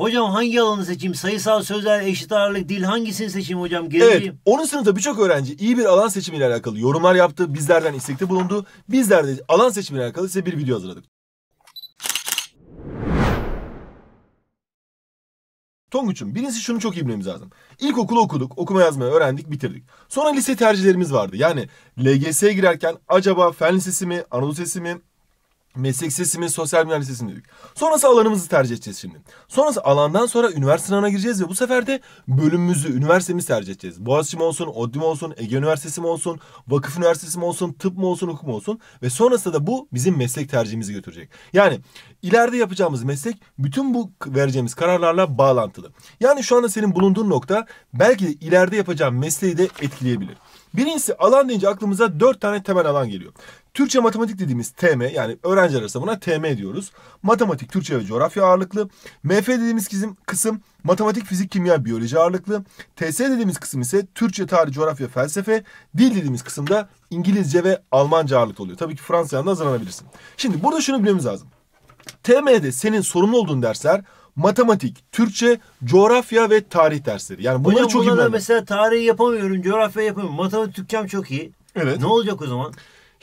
Hocam hangi alanı seçeyim? Sayısal, sözel, eşit ağırlık, dil hangisini seçeyim hocam? Gerileyim. Evet, onun sınıfta birçok öğrenci iyi bir alan seçimiyle alakalı yorumlar yaptı, bizlerden istekte bulundu. Bizler de alan seçimiyle alakalı size bir video hazırladık. Tonguç'um birincisi şunu çok iyi bilmemiz lazım. İlkokulu okuduk, okuma yazmayı öğrendik, bitirdik. Sonra lise tercihlerimiz vardı. Yani LGS'ye girerken acaba fen lisesi mi, Anadolu Lisesi mi, Meslek sesimin sosyal bilimler lisesini dedik. Sonrası alanımızı tercih edeceğiz şimdi. Sonrası alandan sonra üniversite sınavına gireceğiz ve bu sefer de bölümümüzü, üniversitemizi tercih edeceğiz. Boğaziçi mi olsun, ODTÜ mi olsun, Ege Üniversitesi mi olsun, Vakıf Üniversitesi mi olsun, tıp mı olsun, hukuk mu olsun ve sonrasında da bu bizim meslek tercihimizi götürecek. Yani ileride yapacağımız meslek bütün bu vereceğimiz kararlarla bağlantılı. Yani şu anda senin bulunduğun nokta belki ileride yapacağın mesleği de etkileyebilir. Birincisi alan deyince aklımıza dört tane temel alan geliyor. Türkçe matematik dediğimiz TM yani öğrenci arasında buna TM diyoruz. Matematik, Türkçe ve coğrafya ağırlıklı. MF dediğimiz kısım, kısım matematik, fizik, kimya, biyoloji ağırlıklı. TS dediğimiz kısım ise Türkçe, tarih, coğrafya, felsefe. Dil dediğimiz kısım da İngilizce ve Almanca ağırlıklı oluyor. Tabii ki Fransa'dan da hazırlanabilirsin. Şimdi burada şunu bilmemiz lazım. TM'de senin sorumlu olduğun dersler matematik, Türkçe, coğrafya ve tarih dersleri. Yani bunlar Hocam, çok iyi. Hocam mesela tarihi yapamıyorum, coğrafya yapamıyorum. Matematik Türkçem çok iyi. Evet. Ne olacak o zaman?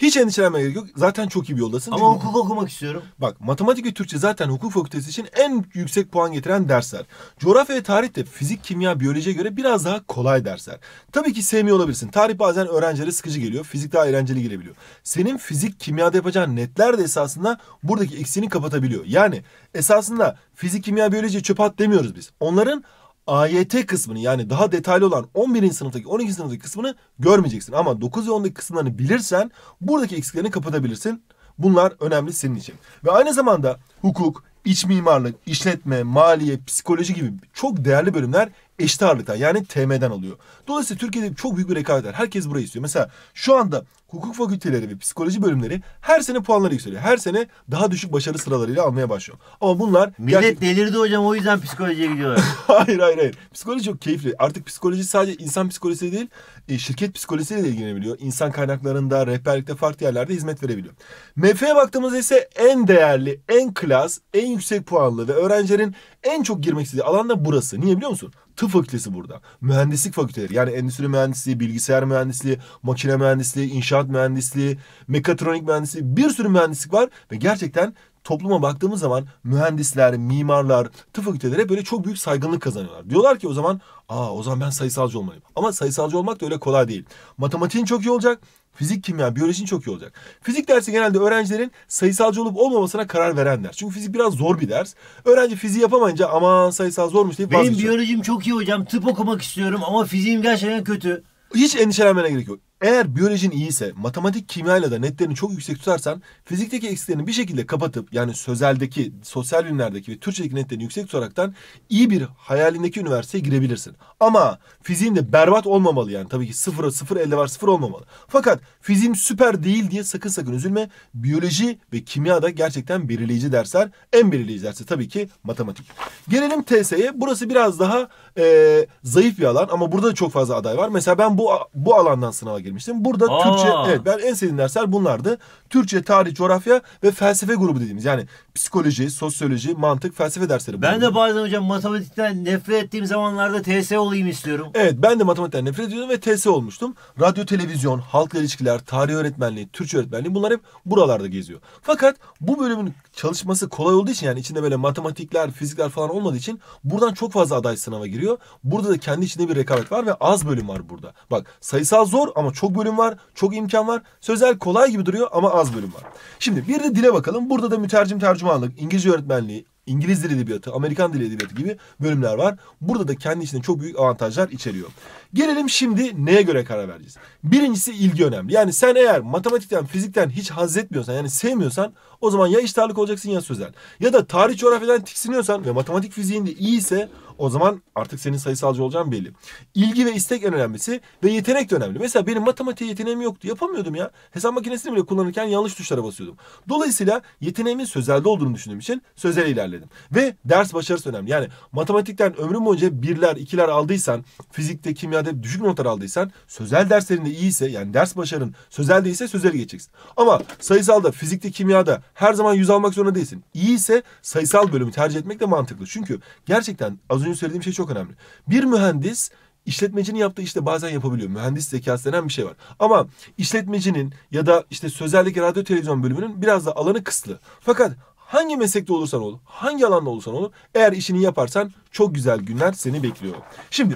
Hiç endişelenmeye gerek yok. Zaten çok iyi bir yoldasın. Ama hukuk okumak istiyorum. Bak matematik ve Türkçe zaten hukuk fakültesi için en yüksek puan getiren dersler. Coğrafya ve tarih de fizik, kimya, biyolojiye göre biraz daha kolay dersler. Tabii ki sevmiyor olabilirsin. Tarih bazen öğrencilere sıkıcı geliyor. Fizik daha eğlenceli gelebiliyor. Senin fizik, kimyada yapacağın netler de esasında buradaki eksiğini kapatabiliyor. Yani esasında fizik, kimya, biyoloji çöp at demiyoruz biz. Onların AYT kısmını yani daha detaylı olan 11. sınıftaki 12. sınıftaki kısmını görmeyeceksin. Ama 9 ve 10'daki kısımlarını bilirsen buradaki eksiklerini kapatabilirsin. Bunlar önemli senin için. Ve aynı zamanda hukuk, iç mimarlık, işletme, maliye, psikoloji gibi çok değerli bölümler eşit ağırlıktan yani TM'den alıyor. Dolayısıyla Türkiye'de çok büyük bir rekabet var. Herkes burayı istiyor. Mesela şu anda hukuk fakülteleri ve psikoloji bölümleri her sene puanları yükseliyor. Her sene daha düşük başarı sıralarıyla almaya başlıyor. Ama bunlar... Millet gerçek... delirdi hocam o yüzden psikolojiye gidiyorlar. hayır hayır hayır. Psikoloji çok keyifli. Artık psikoloji sadece insan psikolojisi değil, e, şirket psikolojisiyle de ilgilenebiliyor. İnsan kaynaklarında, rehberlikte, farklı yerlerde hizmet verebiliyor. MF'ye baktığımızda ise en değerli, en klas, en yüksek puanlı ve öğrencilerin en çok girmek istediği alan da burası. Niye biliyor musun? tıp fakültesi burada. Mühendislik fakülteleri yani endüstri mühendisliği, bilgisayar mühendisliği, makine mühendisliği, inşaat mühendisliği, mekatronik mühendisliği bir sürü mühendislik var ve gerçekten topluma baktığımız zaman mühendisler, mimarlar, tıp fakülteleri böyle çok büyük saygınlık kazanıyorlar. Diyorlar ki o zaman aa o zaman ben sayısalcı olmalıyım. Ama sayısalcı olmak da öyle kolay değil. Matematiğin çok iyi olacak, Fizik, kimya, biyolojinin çok iyi olacak. Fizik dersi genelde öğrencilerin sayısalcı olup olmamasına karar veren ders. Çünkü fizik biraz zor bir ders. Öğrenci fiziği yapamayınca aman sayısal zormuş deyip Benim biyolojim çok iyi hocam. Tıp okumak istiyorum ama fiziğim gerçekten kötü. Hiç endişelenmene gerek yok. Eğer biyolojin iyiyse, matematik kimyayla da netlerini çok yüksek tutarsan fizikteki eksiklerini bir şekilde kapatıp yani sözeldeki, sosyal bilimlerdeki ve Türkçedeki netlerini yüksek tutaraktan iyi bir hayalindeki üniversiteye girebilirsin. Ama fiziğin de berbat olmamalı yani. Tabii ki sıfıra sıfır elde var sıfır olmamalı. Fakat fiziğim süper değil diye sakın sakın üzülme. Biyoloji ve kimya da gerçekten belirleyici dersler. En belirleyici dersi tabii ki matematik. Gelelim TSE'ye. Burası biraz daha e, zayıf bir alan ama burada da çok fazla aday var. Mesela ben bu bu alandan sınava girdim demiştim. Burada Aa. Türkçe evet ben en sevdiğim dersler bunlardı. Türkçe, tarih, coğrafya ve felsefe grubu dediğimiz yani psikoloji, sosyoloji, mantık, felsefe dersleri. Ben de bazen hocam matematikten nefret ettiğim zamanlarda TS olayım istiyorum. Evet ben de matematikten nefret ediyordum ve TS olmuştum. Radyo, televizyon, halkla ilişkiler, tarih öğretmenliği, Türkçe öğretmenliği bunlar hep buralarda geziyor. Fakat bu bölümün çalışması kolay olduğu için yani içinde böyle matematikler, fizikler falan olmadığı için buradan çok fazla aday sınava giriyor. Burada da kendi içinde bir rekabet var ve az bölüm var burada. Bak sayısal zor ama çok çok bölüm var, çok imkan var. Sözel kolay gibi duruyor ama az bölüm var. Şimdi bir de dile bakalım. Burada da mütercim tercümanlık, İngilizce öğretmenliği, İngiliz dil edebiyatı, Amerikan dil edebiyatı gibi bölümler var. Burada da kendi içinde çok büyük avantajlar içeriyor. Gelelim şimdi neye göre karar vereceğiz? Birincisi ilgi önemli. Yani sen eğer matematikten, fizikten hiç haz etmiyorsan yani sevmiyorsan o zaman ya iştahlık olacaksın ya sözel. Ya da tarih coğrafyadan tiksiniyorsan ve matematik fiziğinde iyiyse o zaman artık senin sayısalcı olacağın belli. İlgi ve istek en önemlisi ve yetenek de önemli. Mesela benim matematiğe yeteneğim yoktu. Yapamıyordum ya. Hesap makinesini bile kullanırken yanlış tuşlara basıyordum. Dolayısıyla yeteneğimin sözelde olduğunu düşündüğüm için sözel ilerledim. Ve ders başarısı önemli. Yani matematikten ömrüm boyunca birler, ikiler aldıysan, fizikte, kimyada düşük notlar aldıysan, sözel derslerinde iyiyse yani ders başarın sözel değilse sözel geçeceksin. Ama sayısalda, fizikte, kimyada her zaman yüz almak zorunda değilsin. İyiyse sayısal bölümü tercih etmek de mantıklı. Çünkü gerçekten az önce demin söylediğim şey çok önemli. Bir mühendis işletmecinin yaptığı işte bazen yapabiliyor. Mühendis zekası denen bir şey var. Ama işletmecinin ya da işte sözeldeki radyo televizyon bölümünün biraz da alanı kısıtlı. Fakat hangi meslekte olursan ol, hangi alanda olursan ol, eğer işini yaparsan çok güzel günler seni bekliyor. Şimdi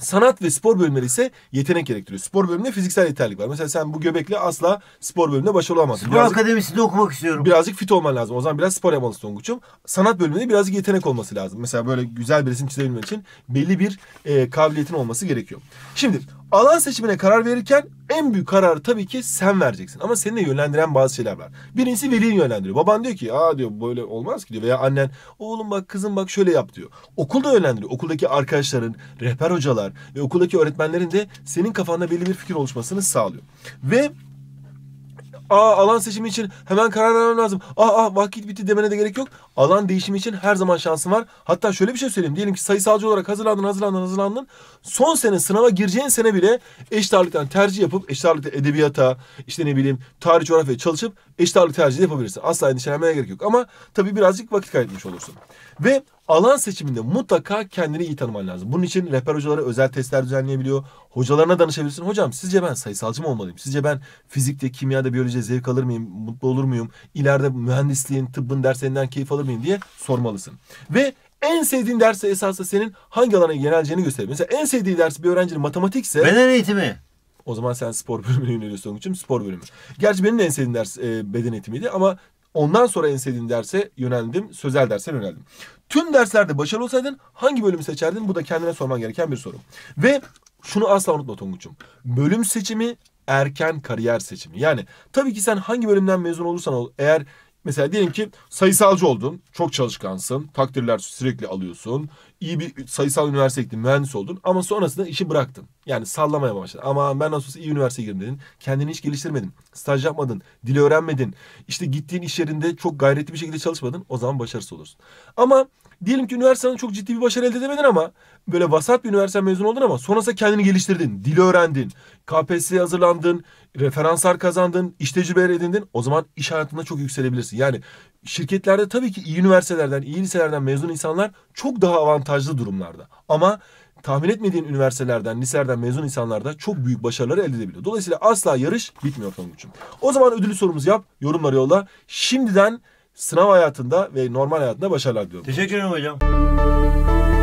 Sanat ve spor bölümleri ise yetenek gerektiriyor. Spor bölümünde fiziksel yeterlik var. Mesela sen bu göbekle asla spor bölümünde başarılı olamazsın. Spor birazcık, akademisinde okumak istiyorum. Birazcık fit olman lazım. O zaman biraz spor yapmalısın Tonguç'um. Sanat bölümünde birazcık yetenek olması lazım. Mesela böyle güzel bir resim çizebilmen için belli bir e, kabiliyetin olması gerekiyor. Şimdi Alan seçimine karar verirken en büyük kararı tabii ki sen vereceksin. Ama seni de yönlendiren bazı şeyler var. Birincisi velin yönlendiriyor. Baban diyor ki aa diyor böyle olmaz ki diyor. Veya annen oğlum bak kızım bak şöyle yap diyor. Okul da yönlendiriyor. Okuldaki arkadaşların, rehber hocalar ve okuldaki öğretmenlerin de senin kafanda belli bir fikir oluşmasını sağlıyor. Ve Aa alan seçimi için hemen karar vermem lazım. Aa, aa vakit bitti demene de gerek yok. Alan değişimi için her zaman şansın var. Hatta şöyle bir şey söyleyeyim. Diyelim ki sayısalcı olarak hazırlandın, hazırlandın, hazırlandın. Son sene sınava gireceğin sene bile eşit ağırlıktan tercih yapıp eşit ağırlıkta edebiyata, işte ne bileyim tarih coğrafya çalışıp eşit ağırlık tercihi yapabilirsin. Asla endişelenmeye gerek yok. Ama tabii birazcık vakit kaybetmiş olursun. Ve alan seçiminde mutlaka kendini iyi tanıman lazım. Bunun için rehber hocaları özel testler düzenleyebiliyor. Hocalarına danışabilirsin. Hocam sizce ben sayısalcı mı olmalıyım? Sizce ben fizikte, kimyada, biyolojide zevk alır mıyım? Mutlu olur muyum? İleride mühendisliğin, tıbbın derslerinden keyif alır mıyım? mıyım diye sormalısın. Ve en sevdiğin dersi esasında senin hangi alana yöneleceğini gösterir. Mesela en sevdiği ders bir öğrencinin matematikse... Beden eğitimi. O zaman sen spor bölümüne yöneliyorsun için spor bölümü. Gerçi benim en sevdiğim ders e, beden eğitimiydi ama ondan sonra en sevdiğim derse yöneldim. Sözel derse yöneldim. Tüm derslerde başarılı olsaydın hangi bölümü seçerdin? Bu da kendine sorman gereken bir soru. Ve şunu asla unutma Tonguç'um. Bölüm seçimi erken kariyer seçimi. Yani tabii ki sen hangi bölümden mezun olursan ol eğer Mesela diyelim ki sayısalcı oldun. Çok çalışkansın. Takdirler sürekli alıyorsun iyi bir sayısal üniversite gittin, mühendis oldun ama sonrasında işi bıraktın. Yani sallamaya başladın. Ama ben nasıl olsa iyi üniversite girdim dedin. Kendini hiç geliştirmedin. Staj yapmadın. dili öğrenmedin. İşte gittiğin iş yerinde çok gayretli bir şekilde çalışmadın. O zaman başarısız olursun. Ama diyelim ki üniversiteden çok ciddi bir başarı elde edemedin ama böyle vasat bir üniversite mezun oldun ama sonrasında kendini geliştirdin. dili öğrendin. KPSS'ye hazırlandın. Referanslar kazandın. iş tecrübeleri edindin. O zaman iş hayatında çok yükselebilirsin. Yani şirketlerde tabii ki iyi üniversitelerden, iyi liselerden mezun insanlar çok daha avantajlı durumlarda. Ama tahmin etmediğin üniversitelerden, liselerden mezun insanlar da çok büyük başarıları elde edebiliyor. Dolayısıyla asla yarış bitmiyor Tonguç'um. O zaman ödülü sorumuzu yap, yorumları yolla. Şimdiden sınav hayatında ve normal hayatında başarılar diliyorum. Teşekkür ederim hocam.